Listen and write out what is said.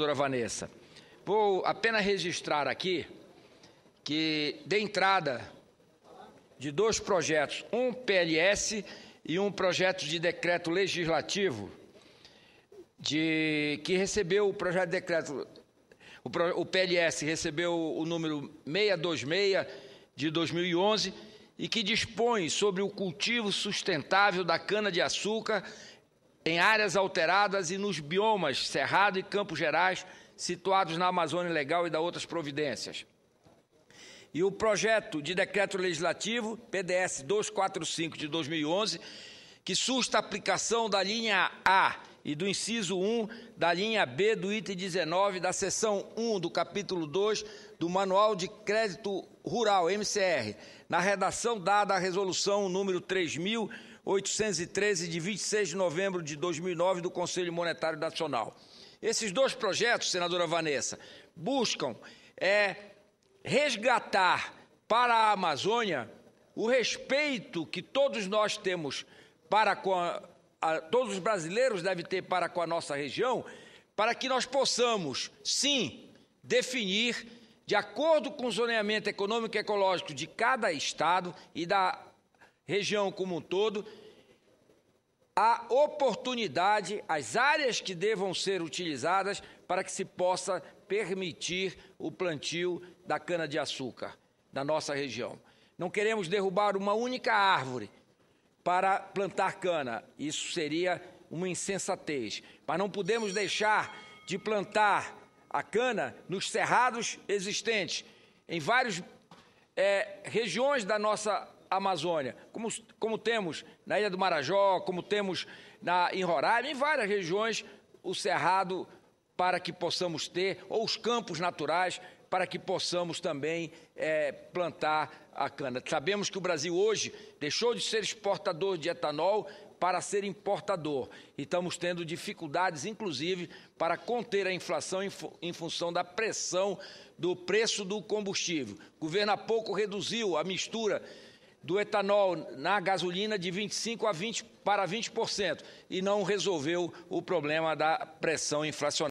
Doutora Vanessa, vou apenas registrar aqui que, de entrada, de dois projetos, um PLS e um projeto de decreto legislativo, de que recebeu o projeto de decreto, o, o PLS recebeu o número 626 de 2011 e que dispõe sobre o cultivo sustentável da cana-de-açúcar em áreas alteradas e nos biomas Cerrado e Campos Gerais, situados na Amazônia Legal e da outras providências. E o projeto de decreto legislativo PDS 245 de 2011, que susta a aplicação da linha A e do inciso 1 da linha B do item 19 da seção 1 do capítulo 2 do Manual de Crédito Rural MCR, na redação dada à resolução número 3000 813 de 26 de novembro de 2009 do Conselho Monetário Nacional. Esses dois projetos, senadora Vanessa, buscam é, resgatar para a Amazônia o respeito que todos nós temos para com a, a, todos os brasileiros devem ter para com a nossa região, para que nós possamos, sim, definir de acordo com o zoneamento econômico e ecológico de cada estado e da região como um todo, a oportunidade, as áreas que devam ser utilizadas para que se possa permitir o plantio da cana-de-açúcar da nossa região. Não queremos derrubar uma única árvore para plantar cana, isso seria uma insensatez. Mas não podemos deixar de plantar a cana nos cerrados existentes, em várias é, eh, regiões da nossa Amazônia, como, como temos na Ilha do Marajó, como temos na, em Roraima, em várias regiões, o cerrado para que possamos ter, ou os campos naturais para que possamos também é, plantar a cana. Sabemos que o Brasil hoje deixou de ser exportador de etanol para ser importador e estamos tendo dificuldades, inclusive, para conter a inflação em, fu em função da pressão do preço do combustível. O governo há pouco reduziu a mistura do etanol na gasolina de 25 a 20 para 20% e não resolveu o problema da pressão inflacionária.